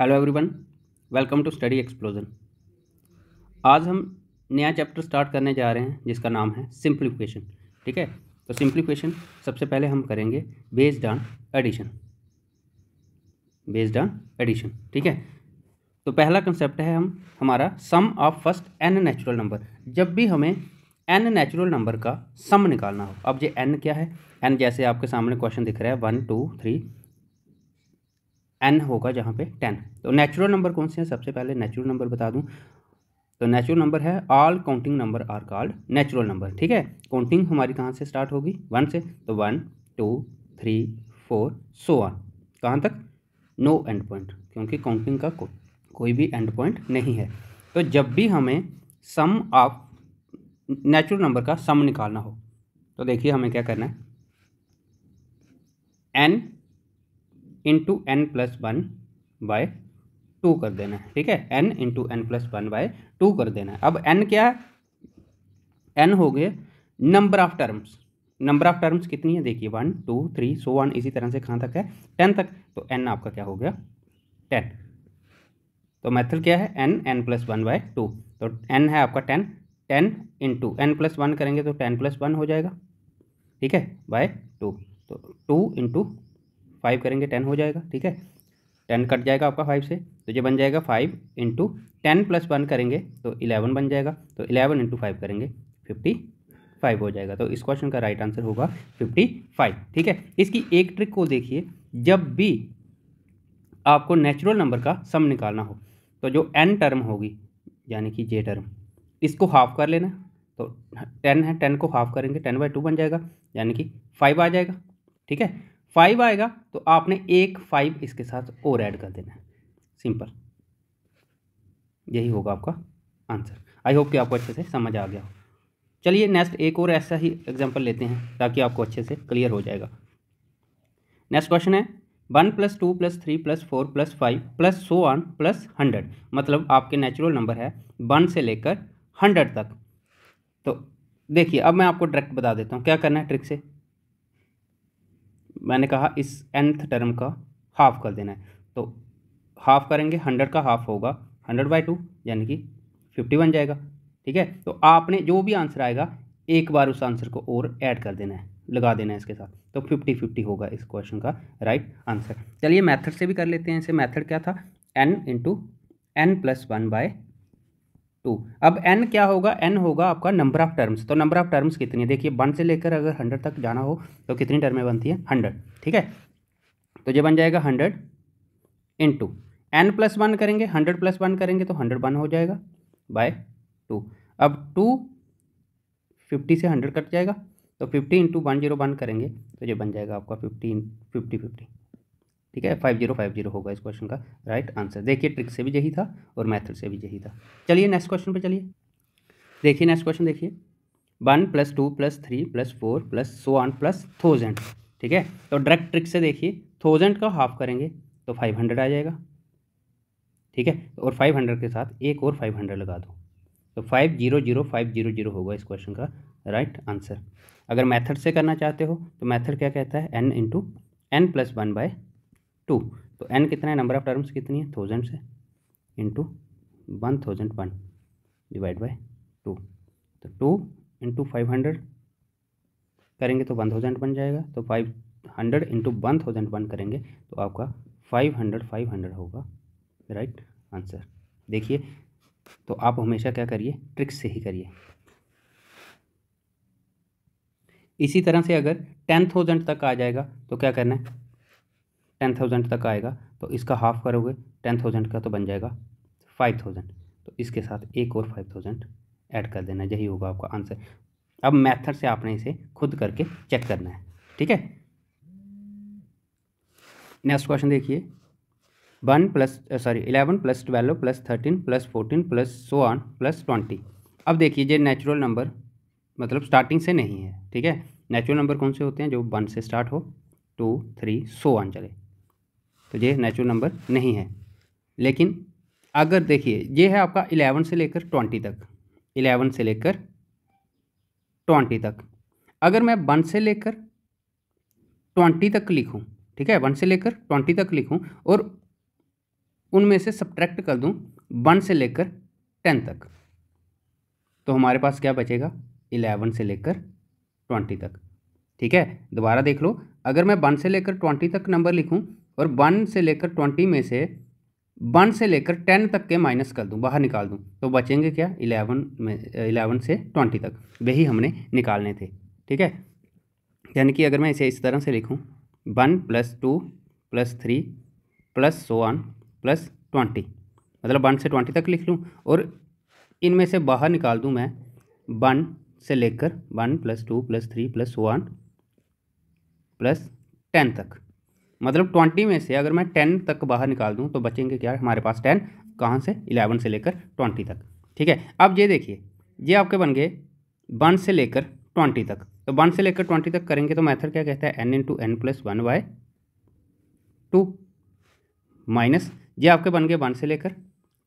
hello everyone welcome to study explosion आज हम नया चैप्टर स्टार्ट करने जा रहे हैं जिसका नाम है सिंप्लीफिकेशन ठीक है तो सिंप्लीफिकेशन सबसे पहले हम करेंगे based on addition based on addition ठीक है तो पहला कंसेप्ट है हम हमारा sum of first n natural number जब भी हमें एन नेचुरल नंबर का सम निकालना हो अब ये एन क्या है एन जैसे आपके सामने क्वेश्चन दिख रहा है वन टू थ्री एन होगा जहाँ पे टेन तो नेचुरल नंबर कौन से हैं सबसे पहले नेचुरल नंबर बता दूँ तो नेचुरल नंबर है all counting number are called natural number ठीक है काउंटिंग हमारी कहाँ से स्टार्ट होगी वन से तो one two three four so on कहाँ तक नो एंड पॉइंट क्योंकि काउंटिंग का को, कोई भी एंड पॉइंट नहीं है तो जब भी हमें सम ऑफ नेचुरल नंबर का सम निकालना हो तो देखिए हमें क्या करना है n into n plus one by two कर देना है ठीक है n into n plus one by two कर देना है अब एन क्या है एन हो गए number of terms number of terms कितनी है देखिए one two three so on इसी तरह से कहाँ तक है टेन तक तो एन आपका क्या हो गया टेन तो मेथड क्या है n n plus one by two तो एन है आपका ten ten into n plus one करेंगे तो टेन प्लस वन हो जाएगा ठीक है बाय टू तो टू इंटू फाइव करेंगे टेन हो जाएगा ठीक है टेन कट जाएगा आपका फाइव से तो ये बन जाएगा five into ten plus one करेंगे तो इलेवन बन जाएगा तो इलेवन इंटू फाइव करेंगे फिफ्टी फाइव हो जाएगा तो इस क्वेश्चन का राइट आंसर होगा फिफ्टी फाइव ठीक है इसकी एक ट्रिक को देखिए जब भी आपको नेचुरल नंबर का सम निकालना हो तो जो एन टर्म होगी यानी कि जे टर्म इसको हाफ कर लेना तो टेन है टेन को हाफ करेंगे टेन बाई टू बन जाएगा यानी कि फाइव आ जाएगा ठीक है फाइव आएगा तो आपने एक फाइव इसके साथ और ऐड कर देना है सिंपल यही होगा आपका आंसर आई होप कि आपको अच्छे से समझ आ गया हो चलिए नेक्स्ट एक और ऐसा ही एग्जाम्पल लेते हैं ताकि आपको अच्छे से क्लियर हो जाएगा नेक्स्ट क्वेश्चन है one plus two plus three plus four plus five plus so on plus hundred मतलब आपके नेचुरल नंबर है वन से लेकर हंड्रेड तक तो देखिए अब मैं आपको डायरेक्ट बता देता हूँ क्या करना है ट्रिक से मैंने कहा इस nth टर्म का हाफ कर देना है तो हाफ करेंगे हंड्रेड का हाफ होगा हंड्रेड बाई टू यानी कि फिफ्टी बन जाएगा ठीक है तो आपने जो भी आंसर आएगा एक बार उस आंसर को और ऐड कर देना है लगा देना है इसके साथ तो फिफ्टी फिफ्टी होगा इस क्वेश्चन का राइट आंसर चलिए मेथड से भी कर लेते हैं इसे मेथड क्या था n into n plus one by two अब एन क्या होगा एन होगा आपका नंबर ऑफ टर्म्स तो नंबर ऑफ टर्म्स कितनी है देखिए वन से लेकर अगर हंड्रेड तक जाना हो तो कितनी टर्में बनती हैं हंड्रेड ठीक है तो ये बन जाएगा hundred into n plus one करेंगे हंड्रेड प्लस वन करेंगे तो हंड्रेड वन हो जाएगा बाय टू अब टू फिफ्टी से हंड्रेड कट जाएगा तो fifty into one zero one करेंगे तो ये बन जाएगा आपका फिफ्टी फिफ्टी फिफ्टी ठीक है फाइव जीरो फाइव जीरो होगा इस क्वेश्चन का राइट आंसर देखिए ट्रिक से भी यही था और मैथड से भी यही था चलिए नेक्स्ट क्वेश्चन पर चलिए देखिए नेक्स्ट क्वेश्चन देखिए one plus two plus three plus four plus so on plus thousand ठीक है तो डायरेक्ट ट्रिक से देखिए थाउजेंड का हाफ करेंगे तो फाइव हंड्रेड आ जाएगा ठीक है और फाइव हंड्रेड के साथ एक और फाइव हंड्रेड लगा दो तो five zero zero five zero zero होगा इस क्वेश्चन का राइट आंसर अगर मैथड से करना चाहते हो तो मैथड क्या कहता है n into n plus one by two तो एन कितना है नंबर ऑफ टर्म्स कितनी है थाउजेंड से into one thousand one divide by two तो टू इंटू फाइव हंड्रेड करेंगे तो वन थाउजेंड बन जाएगा तो five hundred into one thousand one करेंगे तो आपका फाइव हंड्रेड फाइव हंड्रेड होगा राइट आंसर देखिए तो आप हमेशा क्या करिए ट्रिक्स से ही करिए इसी तरह से अगर टेन थाउजेंड तक आ जाएगा तो क्या करना है टेन थाउजेंड तक आएगा तो इसका हाफ करोगे टेन थाउजेंड का तो बन जाएगा फाइव थाउजेंड तो इसके साथ एक और फाइव थाउजेंड ऐड कर देना यही होगा आपका आंसर अब मैथड से आपने इसे खुद करके चेक करना है ठीक है नेक्स्ट क्वेश्चन देखिए one plus sorry eleven plus twelve plus thirteen plus fourteen plus so on plus twenty अब देखिए ये नेचुरल नंबर मतलब स्टार्टिंग से नहीं है ठीक है नेचुरल नंबर कौन से होते हैं जो वन से स्टार्ट हो टू थ्री सो ऑन चले तो ये नेचुरल नंबर नहीं है लेकिन अगर देखिए ये है आपका इलेवन से लेकर ट्वेंटी तक इलेवन से लेकर ट्वेंटी तक अगर मैं वन से लेकर ट्वेंटी तक लिखूं ठीक है वन से लेकर ट्वेंटी तक लिखूं और उनमें से सब्ट्रैक्ट कर दूं वन से लेकर टेन तक तो हमारे पास क्या बचेगा इलेवन से लेकर ट्वेंटी तक ठीक है दोबारा देख लो अगर मैं वन से लेकर ट्वेंटी तक नंबर लिखूं और वन से लेकर ट्वेंटी में से वन से लेकर टेन तक के माइनस कर दूँ बाहर निकाल दूँ तो बचेंगे क्या इलेवन में इलेवन से ट्वेंटी तक वही हमने निकालने थे ठीक है यानी कि अगर मैं इसे इस तरह से लिखूँ one plus two plus three plus so on plus twenty मतलब वन से ट्वेंटी तक लिख लूँ और इनमें से बाहर निकाल दूँ मैं वन से लेकर one plus two plus three plus one plus ten तक मतलब ट्वेंटी में से अगर मैं टेन तक बाहर निकाल दूँ तो बचेंगे क्या हमारे पास टेन कहाँ से इलेवन से लेकर ट्वेंटी तक ठीक है अब ये देखिए ये आपके बन गए वन से लेकर ट्वेंटी तक तो वन से लेकर ट्वेंटी तक करेंगे तो मैथड क्या कहता है n into n plus one by two minus ये आपके बन गए वन से लेकर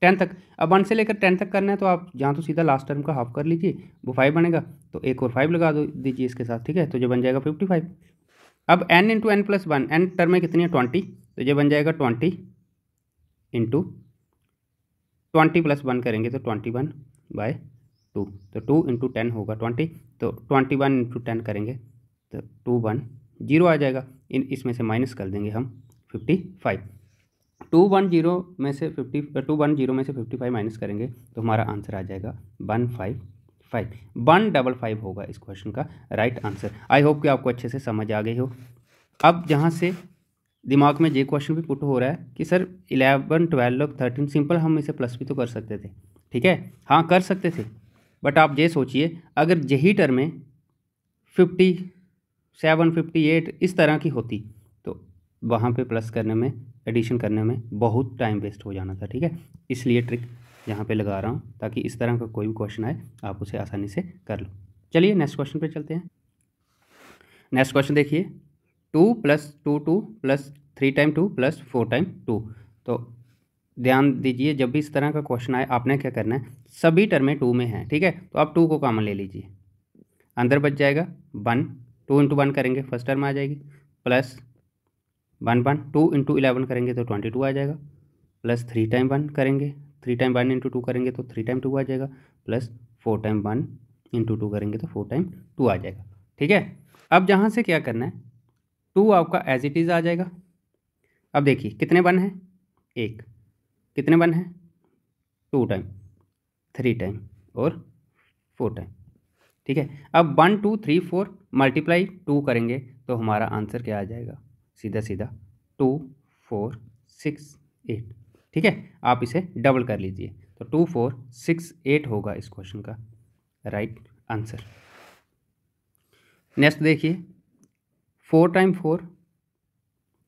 टेन तक अब वन से लेकर टेन तक करना है तो आप जहाँ तो सीधा लास्ट टर्म का हाफ कर लीजिए वो फाइव बनेगा तो एक और फाइव लगा दो दीजिए इसके साथ ठीक है तो जो बन जाएगा फिफ्टी फाइव अब n into n plus one n term में कितनी है ट्वेंटी तो ये बन जाएगा twenty into twenty plus one करेंगे तो ट्वेंटी वन बाय टू तो टू इंटू टेन होगा ट्वेंटी तो ट्वेंटी वन इंटू टेन करेंगे तो टू वन जीरो आ जाएगा इन इसमें से माइनस कर देंगे हम fifty five two one zero में से फिफ्टी टू वन जीरो में से फिफ्टी फाइव माइनस करेंगे तो हमारा आंसर आ जाएगा one five five one double five होगा इस क्वेश्चन का राइट आंसर आई होप कि आपको अच्छे से समझ आ गई हो अब जहाँ से दिमाग में ये क्वेश्चन भी पुट हो रहा है कि sir eleven twelve thirteen simple हम इसे प्लस भी तो कर सकते थे ठीक है हाँ कर सकते थे बट आप ये सोचिए अगर यही टर्म में फिफ्टी सेवन फिफ्टी एट इस तरह की होती तो वहाँ पे प्लस करने में एडिशन करने में बहुत टाइम वेस्ट हो जाना था ठीक है इसलिए ट्रिक यहाँ पे लगा रहा हूँ ताकि इस तरह का कोई भी क्वेश्चन आए आप उसे आसानी से कर लो चलिए नेक्स्ट क्वेश्चन पे चलते हैं नेक्स्ट क्वेश्चन देखिए two plus two two plus three time two plus four time two तो ध्यान दीजिए जब भी इस तरह का क्वेश्चन आए आपने क्या करना है सभी टर्में टू में हैं ठीक है तो आप टू को कॉमन ले लीजिए अंदर बच जाएगा वन टू इंटू वन करेंगे फर्स्ट टर्म आ जाएगी plus one one two into eleven करेंगे तो ट्वेंटी टू आ जाएगा प्लस थ्री टाइम वन करेंगे three time one into two करेंगे तो थ्री टाइम टू आ जाएगा plus four time one into two करेंगे तो फोर टाइम टू आ जाएगा ठीक है अब जहाँ से क्या करना है टू आपका एज इट इज़ आ जाएगा अब देखिए कितने वन है एक कितने वन है टू टाइम थ्री टाइम और फोर टाइम ठीक है अब one two three four multiply two करेंगे तो हमारा आंसर क्या आ जाएगा सीधा सीधा टू फोर सिक्स एट ठीक है आप इसे डबल कर लीजिए तो टू फोर सिक्स एट होगा इस क्वेश्चन का राइट आंसर नेक्स्ट देखिए four time four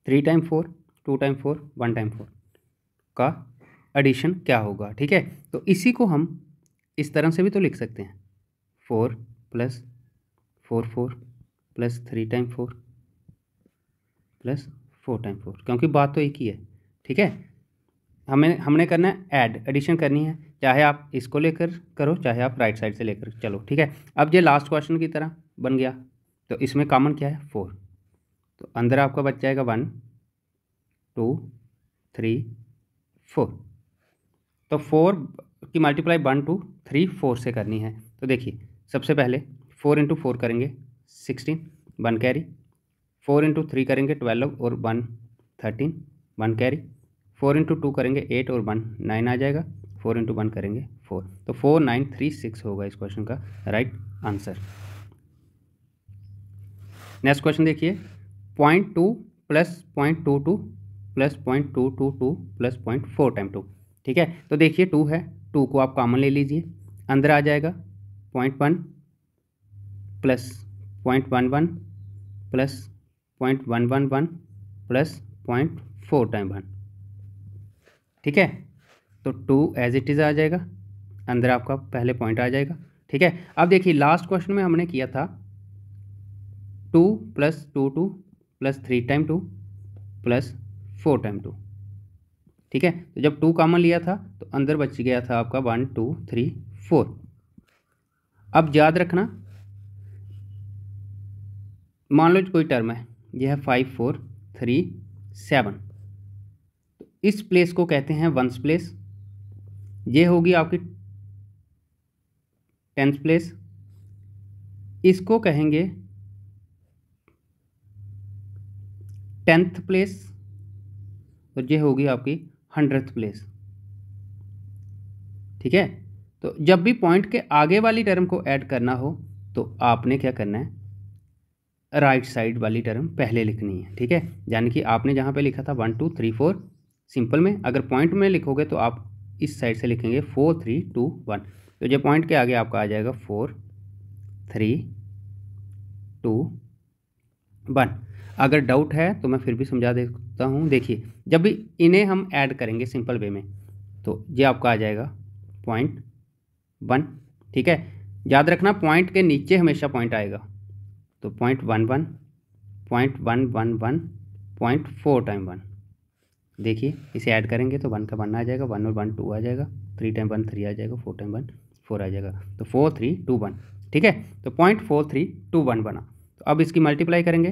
three time four two time four one time four का एडिशन क्या होगा ठीक है तो इसी को हम इस तरह से भी तो लिख सकते हैं four plus four four plus three time four plus four time four क्योंकि बात तो एक ही है ठीक है हमें हमने करना है ऐड एडिशन करनी है चाहे आप इसको लेकर करो चाहे आप राइट साइड से लेकर चलो ठीक है अब ये लास्ट क्वेश्चन की तरह बन गया तो इसमें कॉमन क्या है फोर तो अंदर आपका बच जाएगा वन टू थ्री फोर तो फोर की multiply one two three four से करनी है तो देखिए सबसे पहले फोर इंटू फोर करेंगे sixteen one carry four into three करेंगे ट्वेल्व और one thirteen one carry four into two करेंगे एट और वन नाइन आ जाएगा फोर इंटू वन करेंगे फोर तो फोर नाइन थ्री सिक्स होगा इस क्वेश्चन का राइट आंसर नेक्स्ट क्वेश्चन देखिए point two plus point two two plus point two two two plus point four time two ठीक है तो देखिए टू है टू को आप कॉमन ले लीजिए अंदर आ जाएगा point one plus point one one plus point one one one plus point four time one ठीक है तो टू एज इट इज़ आ जाएगा अंदर आपका पहले पॉइंट आ जाएगा ठीक है अब देखिए लास्ट क्वेश्चन में हमने किया था two plus two two plus three time two plus four time two ठीक है तो जब टू कॉमन लिया था तो अंदर बच गया था आपका वन टू थ्री फोर अब याद रखना मान लो कोई टर्म है यह है फाइव फोर थ्री सेवन इस प्लेस को कहते हैं वंस प्लेस ये होगी आपकी टेंथ प्लेस इसको कहेंगे टेंथ प्लेस और ये होगी आपकी हंड्रेड प्लेस ठीक है तो जब भी पॉइंट के आगे वाली टर्म को ऐड करना हो तो आपने क्या करना है राइट right साइड वाली टर्म पहले लिखनी है ठीक है यानी कि आपने जहाँ पे लिखा था one two three four simple में अगर पॉइंट में लिखोगे तो आप इस साइड से लिखेंगे फोर थ्री टू वन तो ये पॉइंट के आगे आपका आ जाएगा फोर थ्री टू वन अगर डाउट है तो मैं फिर भी समझा देता हूँ देखिए जब भी इन्हें हम ऐड करेंगे सिंपल वे में तो ये आपका आ जाएगा पॉइंट वन ठीक है याद रखना पॉइंट के नीचे हमेशा पॉइंट आएगा तो point one one point one one one point four time one देखिए इसे ऐड करेंगे तो वन का वन आ जाएगा वन और वन टू आ जाएगा थ्री टाइम वन थ्री आ जाएगा फोर टाइम वन फोर आ जाएगा तो फोर थ्री टू वन ठीक है तो point four three two one बना तो अब इसकी मल्टीप्लाई करेंगे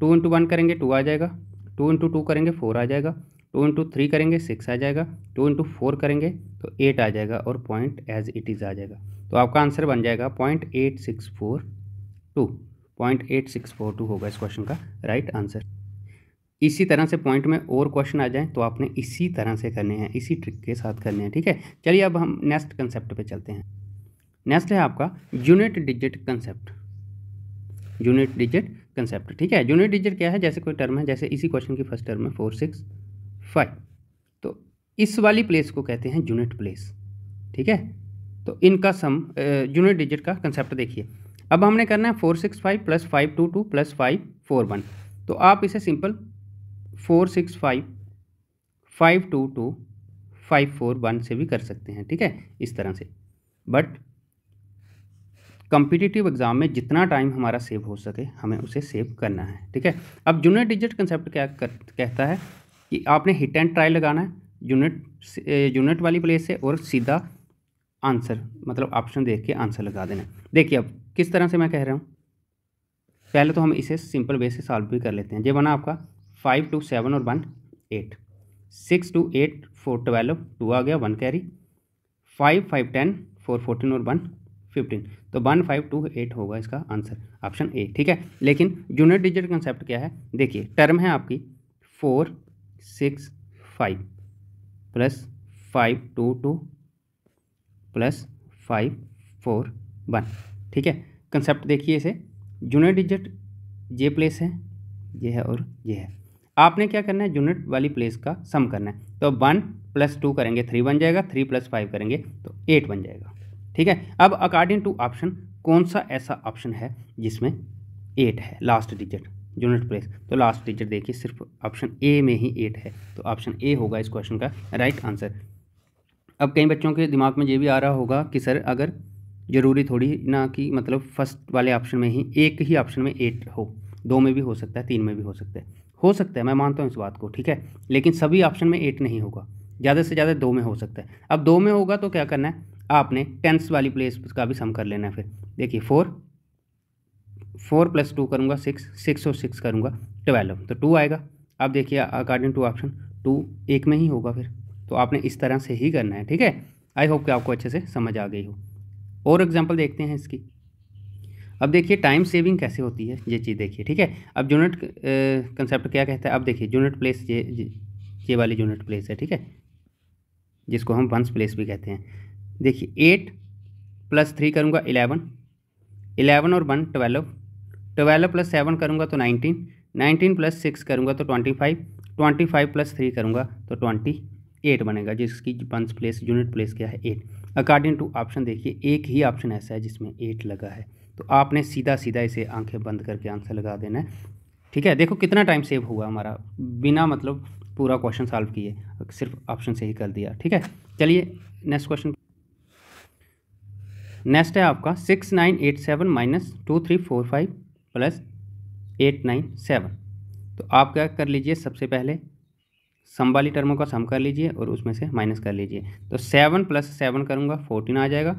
टू इंटू वन करेंगे टू आ जाएगा टू इंटू टू करेंगे फोर आ जाएगा टू इंटू थ्री करेंगे सिक्स आ जाएगा टू इंटू फोर करेंगे तो एट आ जाएगा और पॉइंट एज इट इज़ आ जाएगा तो आपका आंसर बन जाएगा point eight six four two point eight six four two होगा इस क्वेश्चन का राइट right आंसर इसी तरह से पॉइंट में और क्वेश्चन आ जाए तो आपने इसी तरह से करने हैं इसी ट्रिक के साथ करने हैं ठीक है चलिए अब हम नेक्स्ट कंसेप्ट पे चलते हैं नेक्स्ट है आपका unit digit concept unit digit concept ठीक है यूनिट डिजिट क्या है जैसे कोई टर्म है जैसे इसी क्वेश्चन की फर्स्ट टर्म है फोर सिक्स फाइव तो इस वाली प्लेस को कहते हैं यूनिट प्लेस ठीक है तो इनका सम यूनिट डिजिट का कंसेप्ट देखिए अब हमने करना है four six five plus five two two plus five four one तो आप इसे simple four six five five two two five four one से भी कर सकते हैं ठीक है इस तरह से बट कम्पिटिटिव एग्ज़ाम में जितना टाइम हमारा सेव हो सके हमें उसे सेव करना है ठीक है अब यूनिट डिजिट कंसेप्ट क्या कर, कहता है कि आपने हिट एंड ट्राई लगाना है यूनिट यूनिट वाली प्लेस से और सीधा आंसर मतलब ऑप्शन देख के आंसर लगा देना देखिए अब किस तरह से मैं कह रहा हूँ पहले तो हम इसे सिंपल वे से सॉल्व भी कर लेते हैं ये बना आपका फाइव टू सेवन और one eight six two eight four twelve two आ गया one carry five five ten four fourteen और वन फिफ्टीन तो वन फाइव टू एट होगा इसका आंसर ऑप्शन ए ठीक है लेकिन यूनिट डिजिट कंसेप्ट क्या है देखिए टर्म है आपकी four six five plus five two two plus five four one ठीक है कंसेप्ट देखिए इसे यूनिट डिजिट ये प्लेस है ये है और ये है आपने क्या करना है यूनिट वाली प्लेस का सम करना है तो वन प्लस टू करेंगे थ्री बन जाएगा थ्री प्लस फाइव करेंगे तो एट बन जाएगा ठीक है अब अकॉर्डिंग टू ऑप्शन कौन सा ऐसा ऑप्शन है जिसमें एट है लास्ट डिजिट यूनिट प्लेस तो लास्ट डिजिट देखिए सिर्फ ऑप्शन ए में ही एट है तो ऑप्शन ए होगा इस क्वेश्चन का राइट आंसर अब कई बच्चों के दिमाग में ये भी आ रहा होगा कि सर अगर ज़रूरी थोड़ी ना कि मतलब फर्स्ट वाले ऑप्शन में ही एक ही ऑप्शन में एट हो दो में भी हो सकता है तीन में भी हो सकता है हो सकता है मैं मानता हूँ इस बात को ठीक है लेकिन सभी ऑप्शन में एट नहीं होगा ज़्यादा से ज़्यादा दो में हो सकता है अब दो में होगा तो क्या करना है आपने टेंथ वाली प्लेस का भी सम कर लेना है फिर देखिए फोर फोर प्लस टू करूँगा सिक्स सिक्स और सिक्स करूँगा ट्वेल्व तो टू आएगा अब देखिए अकॉर्डिंग टू ऑप्शन टू एक में ही होगा फिर तो आपने इस तरह से ही करना है ठीक है आई होप कि आपको अच्छे से समझ आ गई हो और एग्जाम्पल देखते हैं इसकी अब देखिए टाइम सेविंग कैसे होती है ये चीज़ देखिए ठीक है अब यूनिट कंसेप्ट क्या कहता है अब देखिए यूनिट प्लेस ये ये वाली यूनिट प्लेस है ठीक है जिसको हम वंस प्लेस भी कहते हैं देखिए एट प्लस थ्री करूँगा इलेवन इलेवन और one twelve twelve plus seven करूँगा तो नाइनटीन नाइनटीन प्लस सिक्स करूँगा तो twenty five twenty five plus three करूँगा तो ट्वेंटी एट बनेगा जिसकी वंस प्लेस यूनिट प्लेस क्या है एट अकॉर्डिंग टू ऑप्शन देखिए एक ही ऑप्शन ऐसा है जिसमें एट लगा है तो आपने सीधा सीधा इसे आंखें बंद करके आंसर लगा देना है ठीक है देखो कितना टाइम सेव हुआ हमारा बिना मतलब पूरा क्वेश्चन सॉल्व किए सिर्फ ऑप्शन से ही कर दिया ठीक है चलिए नेक्स्ट क्वेश्चन नेक्स्ट है आपका six nine eight seven minus two three four five plus eight nine seven तो आप क्या कर लीजिए सबसे पहले सम वाली टर्मों का सम कर लीजिए और उसमें से माइनस कर लीजिए तो सेवन प्लस सेवन करूँगा फोर्टीन आ जाएगा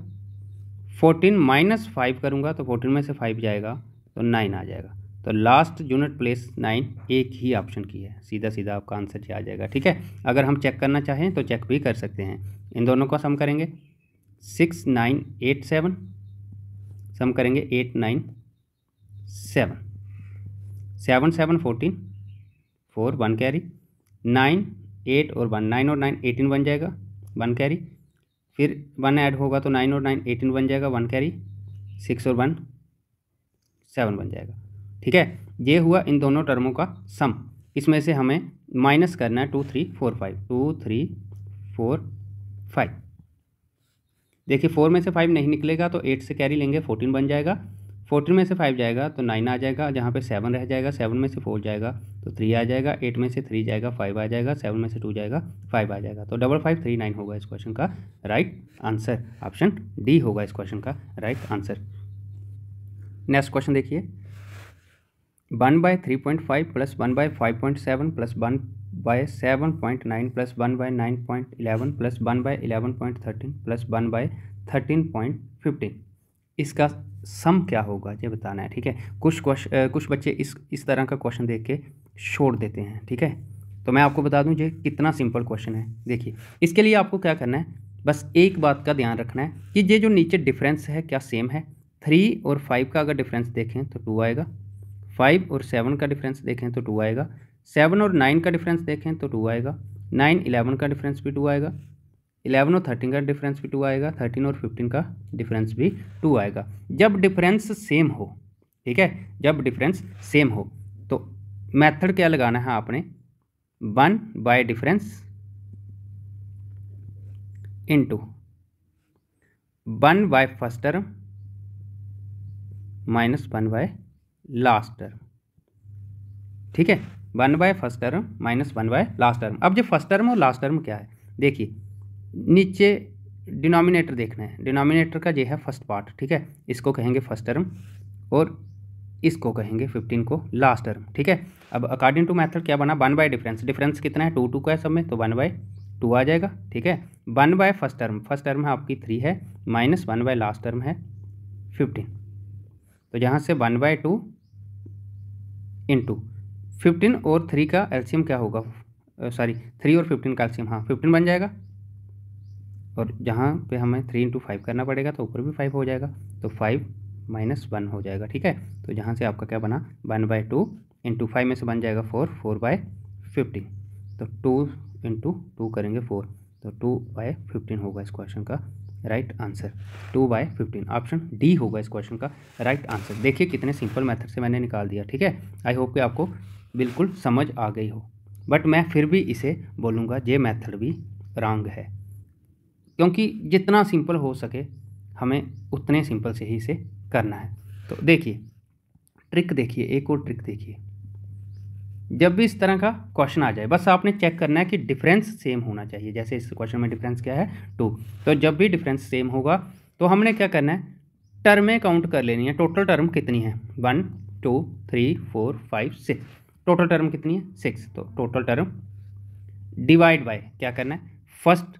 फोर्टीन माइनस फाइव करूँगा तो फोर्टीन में से फाइव जाएगा तो नाइन आ जाएगा तो लास्ट यूनिट प्लेस नाइन एक ही ऑप्शन की है सीधा सीधा आपका आंसर जी आ जाएगा ठीक है अगर हम चेक करना चाहें तो चेक भी कर सकते हैं इन दोनों को सम करेंगे six nine eight seven sum करेंगे eight nine seven seven seven fourteen four one carry nine eight और वन नाइन और नाइन एटीन बन जाएगा वन कैरी फिर वन ऐड होगा तो नाइन और नाइन एटीन बन जाएगा वन कैरी सिक्स और वन सेवन बन जाएगा ठीक है ये हुआ इन दोनों टर्मों का सम इसमें से हमें माइनस करना है two three four five two three four five देखिए फोर में से फाइव नहीं निकलेगा तो एट से कैरी लेंगे फोर्टीन बन जाएगा फोर्टीन में से फाइव जाएगा तो नाइन आ जाएगा जहाँ पे सेवन रह जाएगा सेवन में से फोर जाएगा तो थ्री आ जाएगा एट में से थ्री जाएगा फाइव आ जाएगा सेवन में से टू जाएगा फाइव आ जाएगा तो डबल फाइव थ्री नाइन होगा इस क्वेश्चन का राइट आंसर ऑप्शन डी होगा इस क्वेश्चन का राइट आंसर नेक्स्ट क्वेश्चन देखिए one by three point five plus one by five point seven plus one by seven point nine plus one by nine point eleven plus one by eleven point thirteen plus one by thirteen point fifteen इसका sum क्या होगा ये बताना है ठीक है कुछ question कुछ बच्चे इस इस तरह का क्वेश्चन देख के छोड़ देते हैं ठीक है तो मैं आपको बता दूं ये कितना सिंपल क्वेश्चन है देखिए इसके लिए आपको क्या करना है बस एक बात का ध्यान रखना है कि ये जो नीचे डिफरेंस है क्या सेम है थ्री और फाइव का अगर डिफरेंस देखें तो टू आएगा फाइव और सेवन का डिफरेंस देखें तो टू आएगा सेवन और नाइन का डिफरेंस देखें तो टू आएगा नाइन इलेवन का डिफरेंस भी टू आएगा इलेवन और थर्टीन का डिफरेंस भी टू आएगा थर्टीन और फिफ्टीन का डिफरेंस भी टू आएगा जब डिफरेंस सेम हो ठीक है जब डिफरेंस सेम हो तो मेथड क्या लगाना है आपने one by difference two one by first term minus one by last term ठीक है one by first term minus one by last term अब जो फर्स्ट टर्म और लास्ट टर्म क्या है देखिए नीचे डिनोमिनेटर देखना है डिनोमिनेटर का ये है फर्स्ट पार्ट ठीक है इसको कहेंगे फर्स्ट टर्म और इसको कहेंगे फिफ्टीन को लास्ट टर्म ठीक है अब अकॉर्डिंग टू मैथड क्या बना वन बाय डिफरेंस डिफरेंस कितना है टू टू का है सब में तो वन बाय टू आ जाएगा ठीक है one by first term first term है आपकी थ्री है minus one by last term है फिफ्टीन तो यहाँ से one by two into fifteen और थ्री का एल्शियम क्या होगा सॉरी थ्री और फिफ्टीन का एल्शियम हाँ फिफ्टीन बन जाएगा और जहाँ पे हमें थ्री इंटू फाइव करना पड़ेगा तो ऊपर भी फाइव हो जाएगा तो फाइव माइनस वन हो जाएगा ठीक है तो यहाँ से आपका क्या बना one by two into five में से बन जाएगा फोर फोर बाय फिफ्टीन तो टू इंटू टू करेंगे फोर तो टू बाय फिफ्टीन होगा इस क्वेश्चन का right answer two by fifteen option D होगा इस क्वेश्चन का राइट आंसर देखिए कितने सिंपल मैथड से मैंने निकाल दिया ठीक है आई होप कि आपको बिल्कुल समझ आ गई हो बट मैं फिर भी इसे बोलूँगा ये मैथड भी रॉन्ग है क्योंकि जितना सिंपल हो सके हमें उतने सिंपल से ही से करना है तो देखिए ट्रिक देखिए एक और ट्रिक देखिए जब भी इस तरह का क्वेश्चन आ जाए बस आपने चेक करना है कि डिफरेंस सेम होना चाहिए जैसे इस क्वेश्चन में डिफरेंस क्या है टू तो जब भी डिफरेंस सेम होगा तो हमने क्या करना है टर्में काउंट कर लेनी है टोटल टर्म कितनी है one two three four five six total term कितनी है सिक्स तो टोटल टर्म डिवाइड बाय क्या करना है फर्स्ट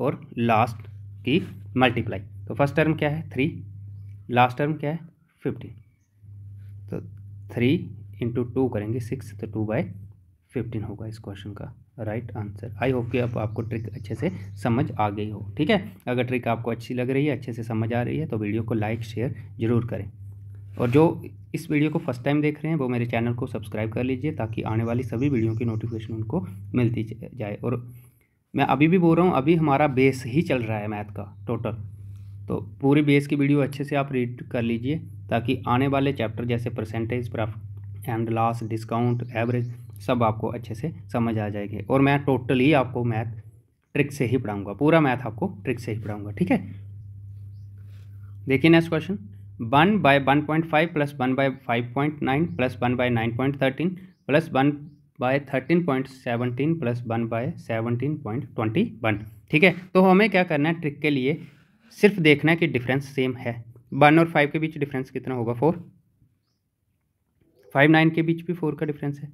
और लास्ट की मल्टीप्लाई तो फर्स्ट टर्म क्या है थ्री लास्ट टर्म क्या है फिफ्टीन तो थ्री इंटू टू करेंगे सिक्स तो टू बाई फिफ्टीन होगा इस क्वेश्चन का राइट आंसर आई होप कि अब आपको ट्रिक अच्छे से समझ आ गई हो ठीक है अगर ट्रिक आपको अच्छी लग रही है अच्छे से समझ आ रही है तो वीडियो को लाइक शेयर जरूर करें और जो इस वीडियो को फर्स्ट टाइम देख रहे हैं वो मेरे चैनल को सब्सक्राइब कर लीजिए ताकि आने वाली सभी वीडियो की नोटिफिकेशन उनको मिलती जाए और मैं अभी भी बोल रहा हूँ अभी हमारा बेस ही चल रहा है मैथ का टोटल तो पूरी बेस की वीडियो अच्छे से आप रीड कर लीजिए ताकि आने वाले चैप्टर जैसे percentage profit and loss discount average सब आपको अच्छे से समझ आ जाएगी और मैं टोटली आपको मैथ ट्रिक से ही पढ़ाऊँगा पूरा मैथ आपको ट्रिक से ही पढ़ाऊँगा ठीक है देखिए next question one by one point five plus one by five point nine plus one by nine point thirteen plus one by thirteen point seventeen plus one by seventeen point twenty one ठीक है तो हमें क्या करना है trick के लिए सिर्फ देखना है कि डिफरेंस सेम है वन और फाइव के बीच डिफरेंस कितना होगा फोर फाइव नाइन के बीच भी फोर का डिफरेंस है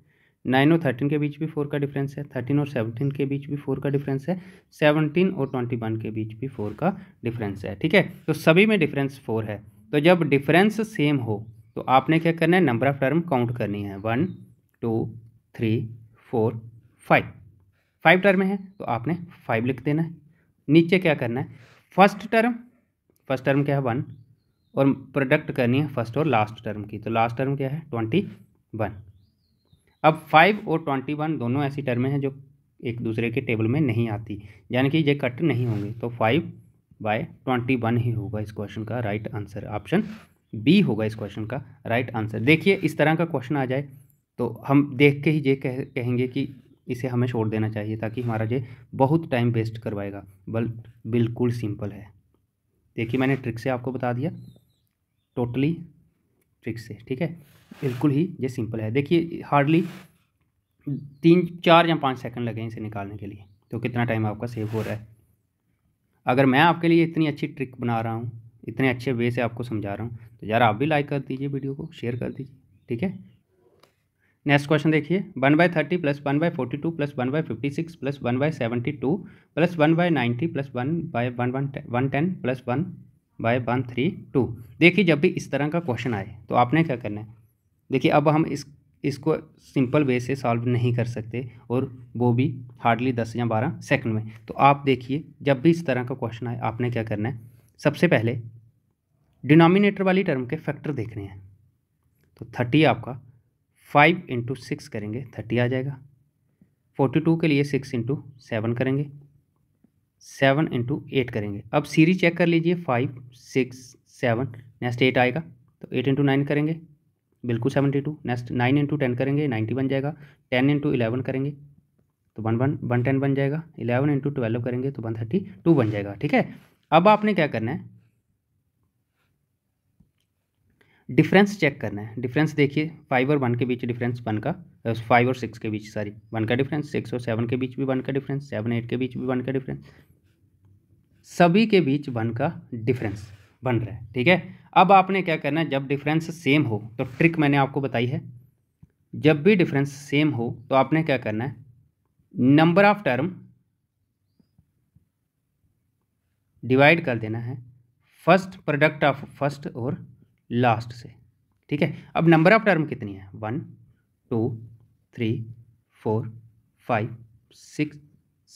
नाइन और थर्टीन के बीच भी फोर का डिफरेंस है थर्टीन और सेवनटीन के बीच भी फोर का डिफरेंस है सेवनटीन और ट्वेंटी वन के बीच भी फोर का डिफरेंस है ठीक है तो सभी में डिफरेंस फोर है तो जब डिफरेंस सेम हो तो आपने क्या करना है नंबर ऑफ टर्म काउंट करनी है one two three four five five term है तो आपने फाइव लिख देना है नीचे क्या करना है फर्स्ट टर्म फर्स्ट टर्म क्या है वन और प्रोडक्ट करनी है फर्स्ट और लास्ट टर्म की तो लास्ट टर्म क्या है ट्वेंटी वन अब फाइव और ट्वेंटी वन दोनों ऐसी टर्में हैं जो एक दूसरे के टेबल में नहीं आती यानी कि ये कट नहीं होंगे तो फाइव बाय ट्वेंटी वन ही होगा इस क्वेश्चन का राइट आंसर ऑप्शन बी होगा इस क्वेश्चन का राइट आंसर देखिए इस तरह का क्वेश्चन आ जाए तो हम देख के ही ये कह कहेंगे कि इसे हमें छोड़ देना चाहिए ताकि हमारा ये बहुत टाइम वेस्ट करवाएगा बल बिल्कुल सिंपल है देखिए मैंने ट्रिक से आपको बता दिया टोटली ट्रिक से ठीक है बिल्कुल ही ये सिंपल है देखिए हार्डली तीन चार या पाँच सेकंड लगे इसे निकालने के लिए तो कितना टाइम आपका सेव हो रहा है अगर मैं आपके लिए इतनी अच्छी ट्रिक बना रहा हूँ इतने अच्छे वे से आपको समझा रहा हूँ तो यार आप भी लाइक कर दीजिए वीडियो को शेयर कर दीजिए ठीक है नेक्स्ट क्वेश्चन देखिए one by thirty plus one by forty two plus one by fifty six plus one by seventy two plus one by ninety plus one by one one one ten plus one by one three two देखिए जब भी इस तरह का question आए तो आपने क्या करना है देखिए अब हम इस इसको सिंपल वे से सॉल्व नहीं कर सकते और वो भी हार्डली दस या बारह सेकंड में तो आप देखिए जब भी इस तरह का क्वेश्चन आए आपने क्या करना है सबसे पहले डिनोमिनेटर वाली टर्म के फैक्टर देखने हैं तो थर्टी आपका फाइव इंटू सिक्स करेंगे थर्टी आ जाएगा फोर्टी टू के लिए सिक्स इंटू सेवन करेंगे सेवन इंटू एट करेंगे अब सीरीज चेक कर लीजिए five six seven next eight आएगा तो एट इंटू नाइन करेंगे बिल्कुल seventy two next nine into ten करेंगे नाइन्टी बन जाएगा टेन इंटू इलेवन करेंगे तो वन वन वन टेन बन जाएगा इलेवन इंटू ट्वेल्व करेंगे तो वन थर्टी टू बन जाएगा ठीक है अब आपने क्या करना है डिफरेंस चेक करना है डिफरेंस देखिए फाइव और वन के बीच डिफरेंस वन का फाइव और सिक्स के बीच सॉरी वन का डिफरेंस सिक्स और सेवन के बीच भी वन का डिफरेंस सेवन एट के बीच भी वन का डिफरेंस सभी के बीच वन का डिफरेंस बन रहा है ठीक है अब आपने क्या करना है जब डिफरेंस सेम हो तो ट्रिक मैंने आपको बताई है जब भी डिफरेंस सेम हो तो आपने क्या करना है नंबर ऑफ टर्म डिवाइड कर देना है फर्स्ट प्रोडक्ट ऑफ फर्स्ट और लास्ट से ठीक है अब नंबर ऑफ टर्म कितनी है one two three four five six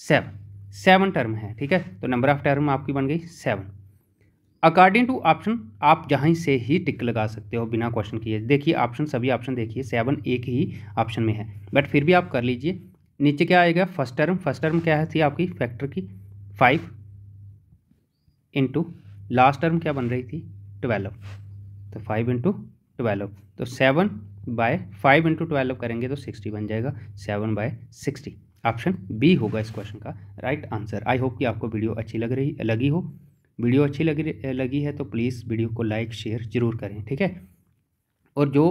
seven seven term है ठीक है तो नंबर ऑफ टर्म आपकी बन गई सेवन अकॉर्डिंग टू ऑप्शन आप जहाँ से ही टिक लगा सकते हो बिना क्वेश्चन किए देखिए ऑप्शन सभी ऑप्शन देखिए सेवन एक ही ऑप्शन में है बट फिर भी आप कर लीजिए नीचे क्या आएगा फर्स्ट टर्म फर्स्ट टर्म क्या है थी आपकी फैक्टर की फाइव इंटू लास्ट टर्म क्या बन रही थी ट्वेल्व तो फाइव इंटू ट्वेल्व तो seven by five into twelve करेंगे तो सिक्सटी बन जाएगा seven by sixty option B होगा इस क्वेश्चन का राइट आंसर आई होप कि आपको वीडियो अच्छी लग रही लगी हो वीडियो अच्छी लग लगी है तो प्लीज़ वीडियो को लाइक शेयर जरूर करें ठीक है और जो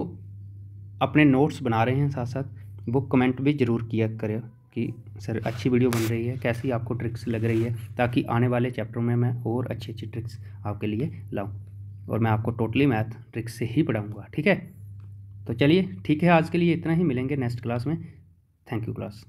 अपने नोट्स बना रहे हैं साथ साथ वो कमेंट भी ज़रूर किया करें कि सर अच्छी वीडियो बन रही है कैसी आपको ट्रिक्स लग रही है ताकि आने वाले चैप्टर में मैं और अच्छी अच्छी ट्रिक्स आपके लिए लाऊँ और मैं आपको टोटली मैथ ट्रिक्स से ही पढ़ाऊँगा ठीक है तो चलिए ठीक है आज के लिए इतना ही मिलेंगे नेक्स्ट क्लास में थैंक यू क्लास